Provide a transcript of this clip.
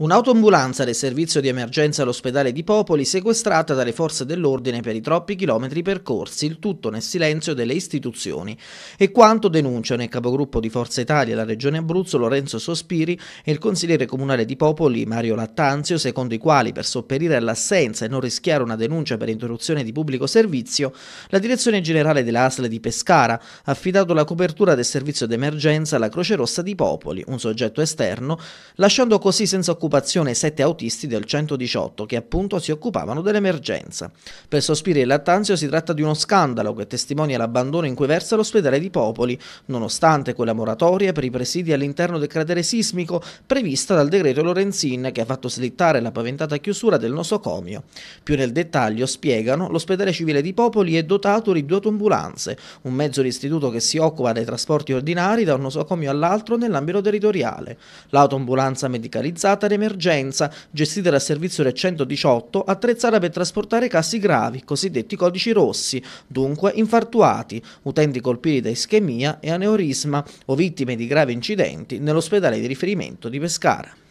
Un'autoambulanza del servizio di emergenza all'ospedale di Popoli sequestrata dalle forze dell'ordine per i troppi chilometri percorsi, il tutto nel silenzio delle istituzioni. E quanto denunciano il capogruppo di Forza Italia alla Regione Abruzzo Lorenzo Sospiri e il consigliere comunale di Popoli Mario Lattanzio, secondo i quali per sopperire all'assenza e non rischiare una denuncia per interruzione di pubblico servizio, la direzione generale della ASL di Pescara ha affidato la copertura del servizio d'emergenza alla Croce Rossa di Popoli, un soggetto esterno, lasciando così senza occupazione occupazione sette autisti del 118 che appunto si occupavano dell'emergenza. Per Sospiri e Lattanzio si tratta di uno scandalo che testimonia l'abbandono in cui versa l'ospedale di Popoli, nonostante quella moratoria per i presidi all'interno del cratere sismico prevista dal decreto Lorenzin che ha fatto slittare la paventata chiusura del nosocomio. Più nel dettaglio spiegano l'ospedale civile di Popoli è dotato di due ambulanze, un mezzo d'istituto che si occupa dei trasporti ordinari da un nosocomio all'altro nell'ambito territoriale. L'autoambulanza medicalizzata emergenza, gestita dal servizio del 118, attrezzata per trasportare casi gravi, cosiddetti codici rossi, dunque infartuati, utenti colpiti da ischemia e aneurisma o vittime di gravi incidenti nell'ospedale di riferimento di Pescara.